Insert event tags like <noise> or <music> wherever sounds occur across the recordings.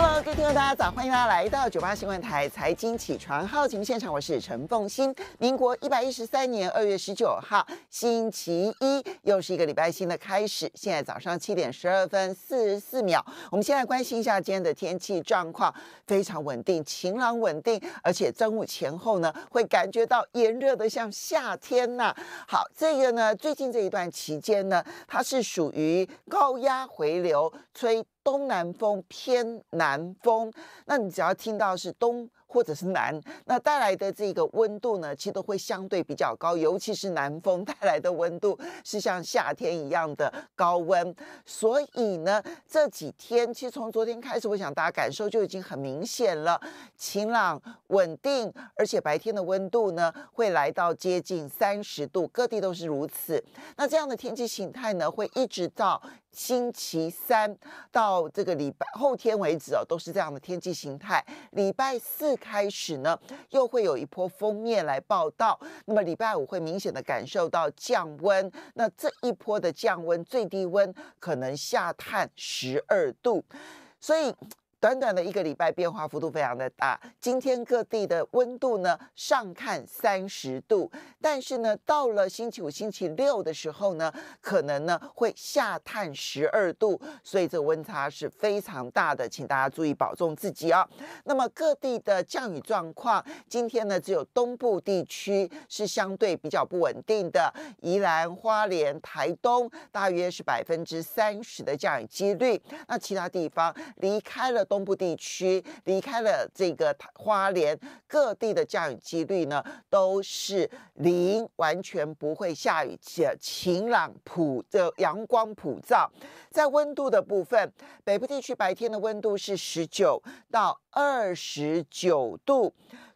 Hello，各位听众，大家早！欢迎大家来到九八新闻台财经起床号节目现场，我是陈凤欣。民国一百一十三年二月十九号，星期一，又是一个礼拜新的开始。现在早上七点十二分四十四秒，我们先来关心一下今天的天气状况，非常稳定，晴朗稳定，而且中午前后呢，会感觉到炎热的像夏天呐。好，这个呢，最近这一段期间呢，它是属于高压回流吹。东南风偏南风，那你只要听到是东。或者是南那带来的这个温度呢，其实都会相对比较高，尤其是南风 <laughs> 带来的温度是像夏天一样的高温。所以呢，这几天其实从昨天开始，我想大家感受就已经很明显了：晴朗、稳定，而且白天的温度呢会来到接近三十度，各地都是如此。那这样的天气形态呢，会一直到星期三到这个礼拜后天为止哦，都是这样的天气形态。礼拜四。开始呢，又会有一波封面来报道。那么礼拜五会明显的感受到降温，那这一波的降温最低温可能下探十二度，所以。短短的一个礼拜，变化幅度非常的大。今天各地的温度呢，上看三十度，但是呢，到了星期五、星期六的时候呢，可能呢会下探十二度，所以这温差是非常大的，请大家注意保重自己哦。那么各地的降雨状况，今天呢只有东部地区是相对比较不稳定的，宜兰花莲、台东大约是百分之三十的降雨几率，那其他地方离开了。东部地区离开了这个花莲，各地的降雨几率呢都是零，完全不会下雨，晴晴朗普的阳光普照。在温度的部分，北部地区白天的温度是十九到二十九度，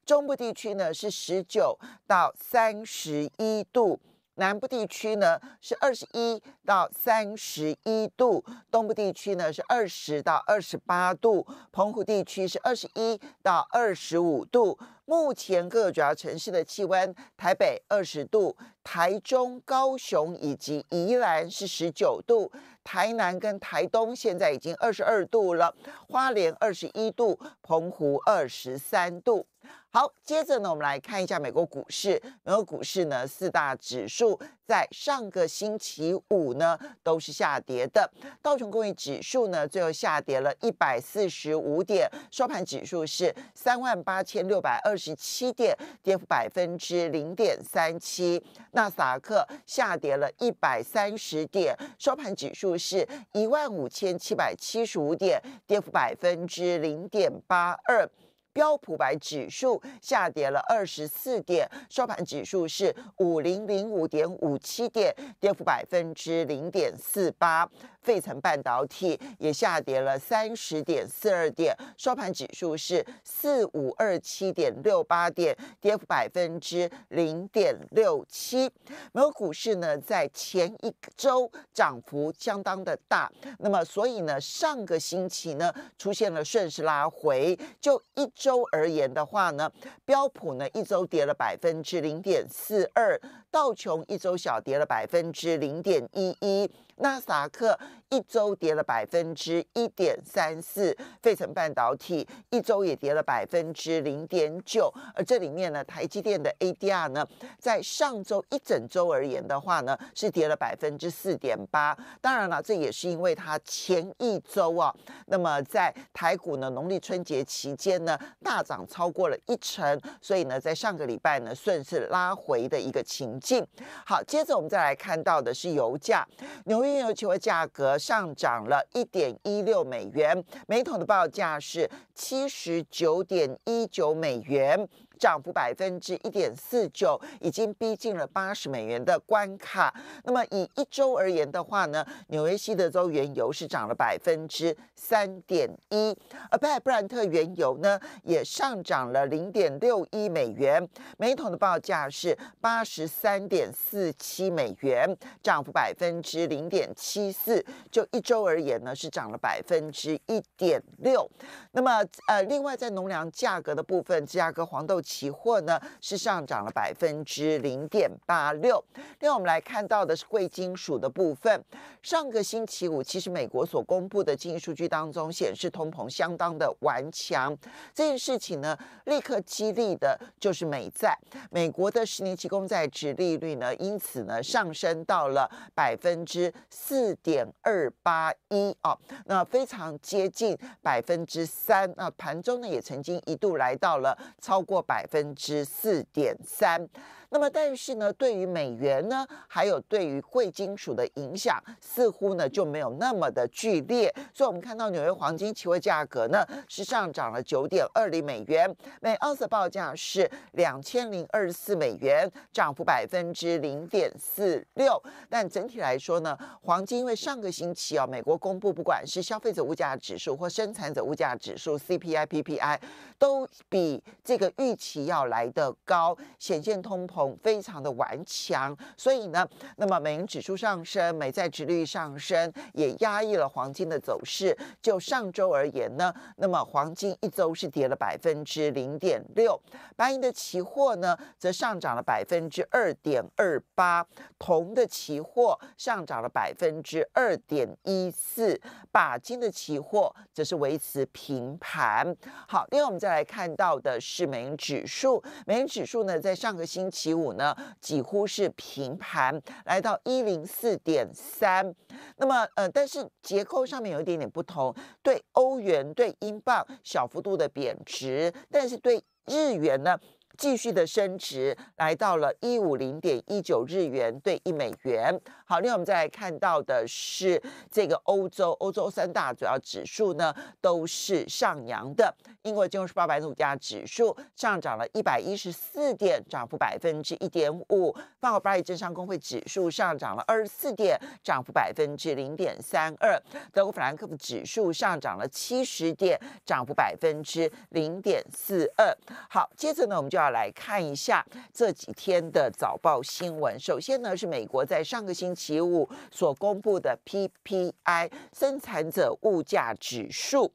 中部地区呢是十九到三十一度。南部地区呢是二十一到三十一度，东部地区呢是二十到二十八度，澎湖地区是二十一到二十五度。目前各主要城市的气温，台北二十度，台中、高雄以及宜兰是十九度，台南跟台东现在已经二十二度了，花莲二十一度，澎湖二十三度。好，接着呢，我们来看一下美国股市，美国股市呢四大指数在上个星期五呢都是下跌的，道琼工业指数呢最后下跌了一百四十五点，收盘指数是三万八千六百二。二十七点，跌幅百分之零点三七。纳斯达克下跌了一百三十点，收盘指数是一万五千七百七十五点，跌幅百分之零点八二。标普白指数下跌了二十四点，收盘指数是五零零五点五七点，跌幅百分之零点四八。费城半导体也下跌了三十点四二点，收盘指数是四五二七点六八点，跌幅百分之零点六七。美国股市呢，在前一周涨幅相当的大，那么所以呢，上个星期呢，出现了顺势拉回，就一。周而言的话呢，标普呢一周跌了百分之零点四二，道琼一周小跌了百分之零点一一，纳斯达克。一周跌了百分之一点三四，费城半导体一周也跌了百分之零点九，而这里面呢，台积电的 ADR 呢，在上周一整周而言的话呢，是跌了百分之四点八。当然了，这也是因为它前一周啊，那么在台股呢农历春节期间呢大涨超过了一成，所以呢在上个礼拜呢顺势拉回的一个情境。好，接着我们再来看到的是油价，纽约原球的价格。上涨了一点一六美元，每桶的报价是七十九点一九美元。涨幅百分之一点四九，已经逼近了八十美元的关卡。那么以一周而言的话呢，纽约西德州原油是涨了百分之三点一，而布兰特原油呢也上涨了零点六一美元，每桶的报价是八十三点四七美元，涨幅百分之零点七四。就一周而言呢，是涨了百分之一点六。那么呃，另外在农粮价格的部分，芝加哥黄豆。期货呢是上涨了百分之零点八六。另外，我们来看到的是贵金属的部分。上个星期五，其实美国所公布的经济数据当中显示通膨相当的顽强，这件事情呢，立刻激励的就是美债。美国的十年期公债值利率呢，因此呢上升到了百分之四点二八一哦，那非常接近百分之三那盘中呢也曾经一度来到了超过百。百分之四点三。那么，但是呢，对于美元呢，还有对于贵金属的影响，似乎呢就没有那么的剧烈。所以，我们看到纽约黄金期货价格呢是上涨了九点二零美元，每盎司报价是两千零二十四美元，涨幅百分之零点四六。但整体来说呢，黄金因为上个星期啊，美国公布不管是消费者物价指数或生产者物价指数 （CPI、PPI） 都比这个预期要来的高，显现通膨。非常的顽强，所以呢，那么美元指数上升，美债值率上升，也压抑了黄金的走势。就上周而言呢，那么黄金一周是跌了百分之零点六，白银的期货呢则上涨了百分之二点二八，铜的期货上涨了百分之二点一四，钯金的期货则是维持平盘。好，另外我们再来看到的是美元指数，美元指数呢在上个星期。五呢几乎是平盘来到一零四点三，那么呃但是结构上面有一点点不同，对欧元对英镑小幅度的贬值，但是对日元呢继续的升值，来到了一五零点一九日元对一美元。好，另外我们再来看到的是这个欧洲，欧洲三大主要指数呢都是上扬的。英国金融时报百种股价指数上涨了一百一十四点，涨幅百分之一点五。法国巴黎证商工会指数上涨了二十四点，涨幅百分之零点三二。德国法兰克福指数上涨了七十点，涨幅百分之零点四二。好，接着呢，我们就要来看一下这几天的早报新闻。首先呢，是美国在上个星期。起五所公布的 PPI 生产者物价指数，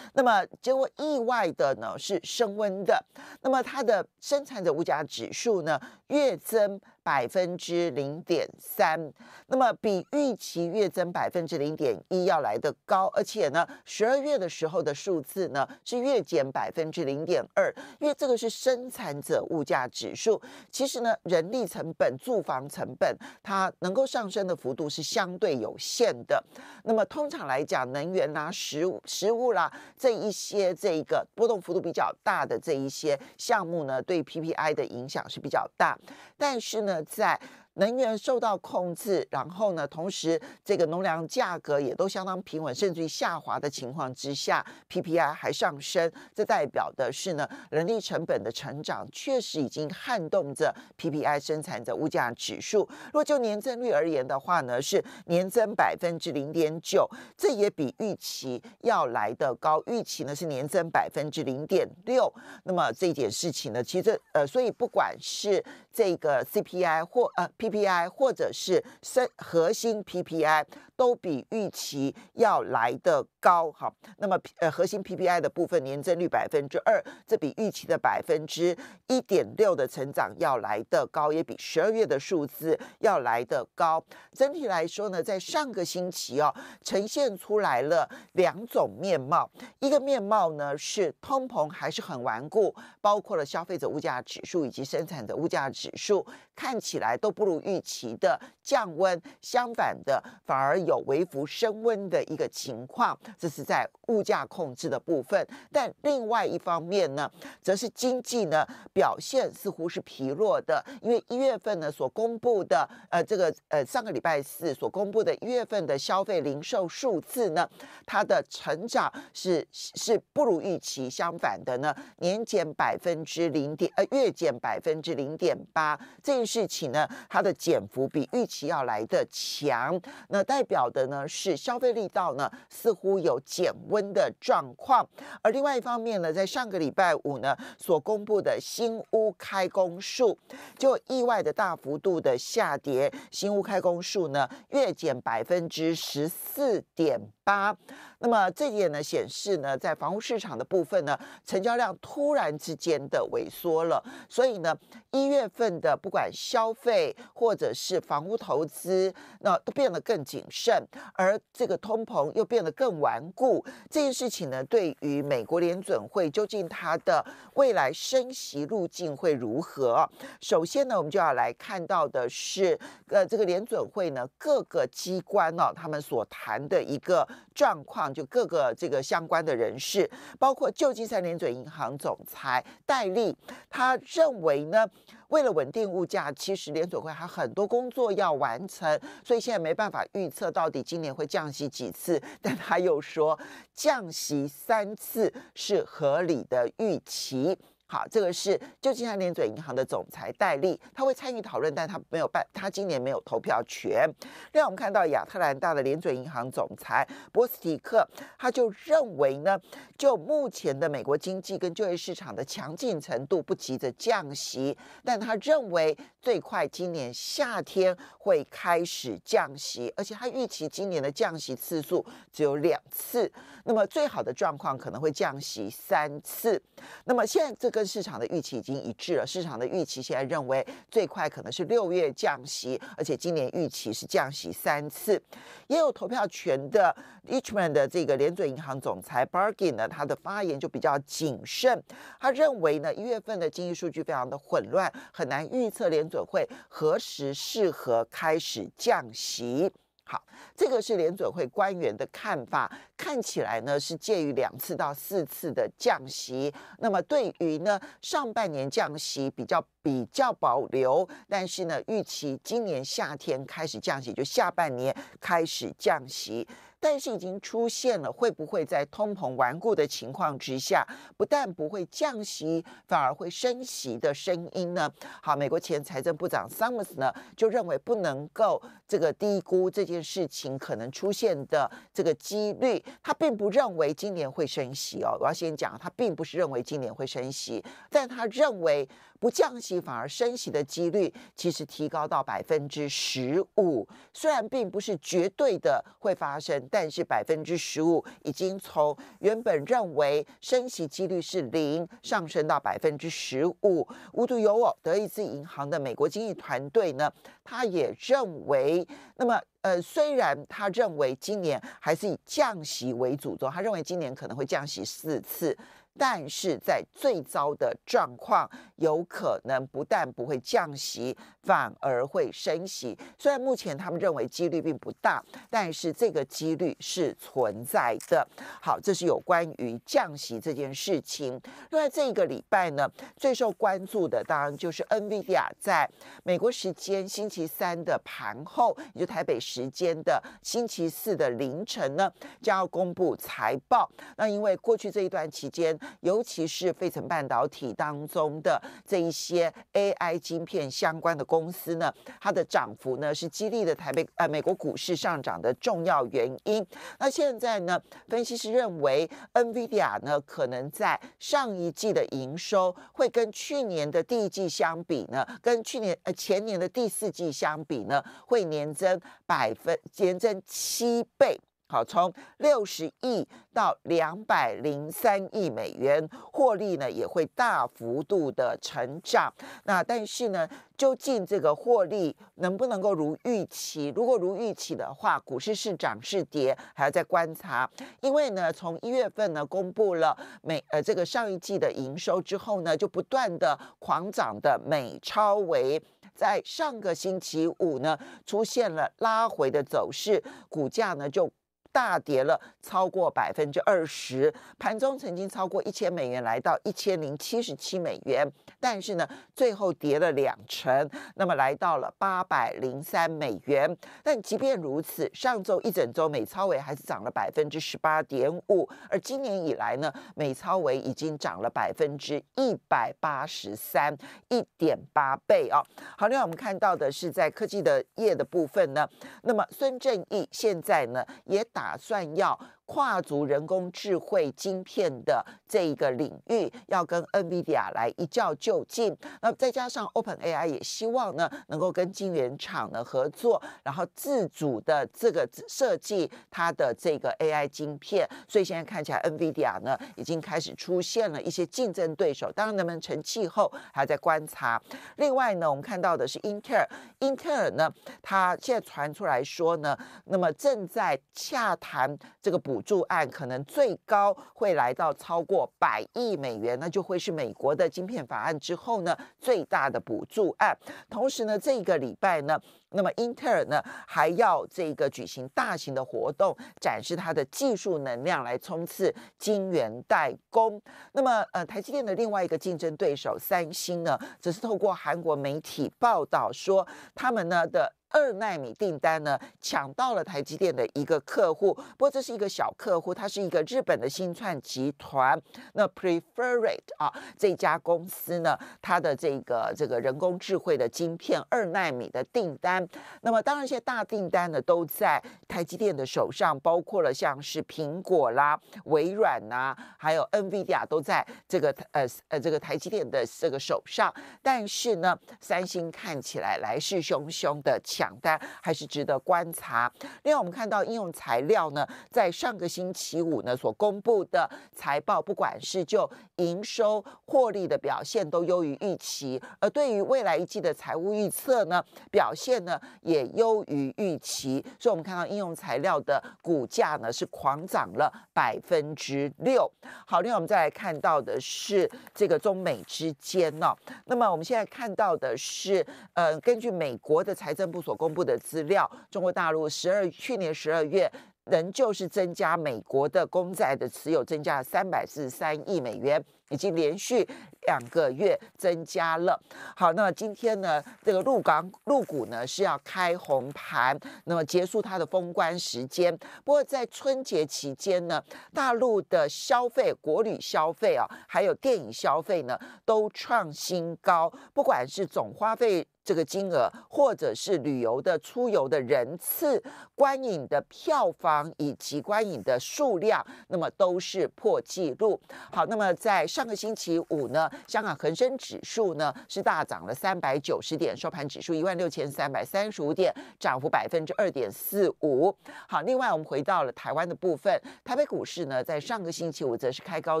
那么结果意外的呢是升温的，那么它的生产者物价指数呢月增。百分之零点三，那么比预期月增百分之零点一要来的高，而且呢，十二月的时候的数字呢是月减百分之零点二，因为这个是生产者物价指数。其实呢，人力成本、住房成本它能够上升的幅度是相对有限的。那么通常来讲，能源啦、食食物啦这一些，这个波动幅度比较大的这一些项目呢，对 PPI 的影响是比较大。但是呢，在。能源受到控制，然后呢，同时这个农粮价格也都相当平稳，甚至于下滑的情况之下，PPI 还上升，这代表的是呢，人力成本的成长确实已经撼动着 PPI 生产的物价指数。若就年增率而言的话呢，是年增百分之零点九，这也比预期要来的高，预期呢是年增百分之零点六。那么这件事情呢，其实呃，所以不管是这个 CPI 或呃。PPI，或者是三核心 PPI。都比预期要来的高哈，那么呃核心 PPI 的部分年增率百分之二，这比预期的百分之一点六的成长要来的高，也比十二月的数字要来的高。整体来说呢，在上个星期哦，呈现出来了两种面貌，一个面貌呢是通膨还是很顽固，包括了消费者物价指数以及生产的物价指数看起来都不如预期的降温，相反的反而。有微幅升温的一个情况，这是在物价控制的部分。但另外一方面呢，则是经济呢表现似乎是疲弱的，因为一月份呢所公布的呃这个呃上个礼拜四所公布的一月份的消费零售数字呢，它的成长是是不如预期，相反的呢年减百分之零点呃月减百分之零点八这件事情呢，它的减幅比预期要来的强，那代表。表的呢是消费力道呢似乎有减温的状况，而另外一方面呢，在上个礼拜五呢所公布的新屋开工数就意外的大幅度的下跌，新屋开工数呢月减百分之十四点。八，那么这点呢显示呢，在房屋市场的部分呢，成交量突然之间的萎缩了，所以呢，一月份的不管消费或者是房屋投资，那都变得更谨慎，而这个通膨又变得更顽固。这件事情呢，对于美国联准会究竟它的未来升息路径会如何？首先呢，我们就要来看到的是，呃，这个联准会呢各个机关哦，他们所谈的一个。状况就各个这个相关的人士，包括旧金山联准银行总裁戴利，他认为呢，为了稳定物价，其实联准会还很多工作要完成，所以现在没办法预测到底今年会降息几次。但他又说，降息三次是合理的预期。好，这个是旧金山联准银行的总裁戴利，他会参与讨论，但他没有办，他今年没有投票权。另外，我们看到亚特兰大的联准银行总裁波斯蒂克，他就认为呢，就目前的美国经济跟就业市场的强劲程度，不急着降息，但他认为最快今年夏天会开始降息，而且他预期今年的降息次数只有两次，那么最好的状况可能会降息三次。那么现在这。跟市场的预期已经一致了。市场的预期现在认为最快可能是六月降息，而且今年预期是降息三次。也有投票权的 Richmond 的这个联准银行总裁 b a r g i n 呢，他的发言就比较谨慎。他认为呢，一月份的经济数据非常的混乱，很难预测联准会何时适合开始降息。好，这个是联准会官员的看法，看起来呢是介于两次到四次的降息。那么对于呢上半年降息比较比较保留，但是呢预期今年夏天开始降息，就下半年开始降息。但是已经出现了，会不会在通膨顽固的情况之下，不但不会降息，反而会升息的声音呢？好，美国前财政部长 Summers 呢，就认为不能够这个低估这件事情可能出现的这个几率。他并不认为今年会升息哦。我要先讲，他并不是认为今年会升息，但他认为不降息反而升息的几率，其实提高到百分之十五。虽然并不是绝对的会发生，但但是百分之十五已经从原本认为升息几率是零，上升到百分之十五。无独有偶，德意志银行的美国经济团队呢，他也认为，那么呃，虽然他认为今年还是以降息为主轴，他认为今年可能会降息四次。但是在最糟的状况，有可能不但不会降息，反而会升息。虽然目前他们认为几率并不大，但是这个几率是存在的。好，这是有关于降息这件事情。另外，这个礼拜呢，最受关注的当然就是 NVIDIA 在美国时间星期三的盘后，也就台北时间的星期四的凌晨呢，将要公布财报。那因为过去这一段期间，尤其是费城半导体当中的这一些 AI 晶片相关的公司呢，它的涨幅呢是激励的台北呃美国股市上涨的重要原因。那现在呢，分析师认为 NVIDIA 呢可能在上一季的营收会跟去年的第一季相比呢，跟去年呃前年的第四季相比呢，会年增百分年增七倍。好，从六十亿到两百零三亿美元，获利呢也会大幅度的成长。那但是呢，究竟这个获利能不能够如预期？如果如预期的话，股市是涨是跌还要再观察。因为呢，从一月份呢公布了美呃这个上一季的营收之后呢，就不断的狂涨的美超为。在上个星期五呢出现了拉回的走势，股价呢就。大跌了超过百分之二十，盘中曾经超过一千美元，来到一千零七十七美元，但是呢，最后跌了两成，那么来到了八百零三美元。但即便如此，上周一整周美超尾还是涨了百分之十八点五，而今年以来呢，美超尾已经涨了百分之一百八十三一点八倍哦。好，另外我们看到的是在科技的业的部分呢，那么孙正义现在呢也打。打算要。跨足人工智慧晶片的这一个领域，要跟 NVIDIA 来一较究竟。那再加上 OpenAI 也希望呢，能够跟晶圆厂呢合作，然后自主的这个设计它的这个 AI 晶片。所以现在看起来，NVIDIA 呢已经开始出现了一些竞争对手。当然，能不能成气候还在观察。另外呢，我们看到的是英特尔，英特尔呢，它现在传出来说呢，那么正在洽谈这个补。补助案可能最高会来到超过百亿美元，那就会是美国的晶片法案之后呢最大的补助案。同时呢，这个礼拜呢。那么英特尔呢，还要这个举行大型的活动，展示它的技术能量来冲刺晶圆代工。那么，呃，台积电的另外一个竞争对手三星呢，则是透过韩国媒体报道说，他们呢的二纳米订单呢抢到了台积电的一个客户。不过这是一个小客户，它是一个日本的新创集团。那 Preferred 啊这家公司呢，它的这个这个人工智慧的晶片二纳米的订单。那么，当然，一些大订单呢都在台积电的手上，包括了像是苹果啦、微软呐，还有 NVIDIA 都在这个呃呃这个台积电的这个手上。但是呢，三星看起来来势汹汹的抢单，还是值得观察。另外，我们看到应用材料呢，在上个星期五呢所公布的财报，不管是就营收、获利的表现，都优于预期。而对于未来一季的财务预测呢，表现。那也优于预期，所以我们看到应用材料的股价呢是狂涨了百分之六。好，另外我们再来看到的是这个中美之间呢，那么我们现在看到的是，呃，根据美国的财政部所公布的资料，中国大陆十二去年十二月仍旧是增加美国的公债的持有，增加了三百四十三亿美元。已经连续两个月增加了。好，那今天呢，这个入港入股呢是要开红盘，那么结束它的封关时间。不过在春节期间呢，大陆的消费、国旅消费啊，还有电影消费呢，都创新高。不管是总花费这个金额，或者是旅游的出游的人次、观影的票房以及观影的数量，那么都是破纪录。好，那么在。上个星期五呢，香港恒生指数呢是大涨了三百九十点，收盘指数一万六千三百三十五点，涨幅百分之二点四五。好，另外我们回到了台湾的部分，台北股市呢在上个星期五则是开高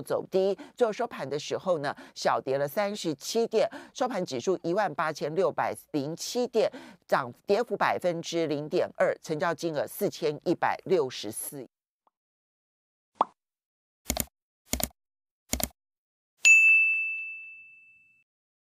走低，最后收盘的时候呢小跌了三十七点，收盘指数一万八千六百零七点，涨跌幅百分之零点二，成交金额四千一百六十四。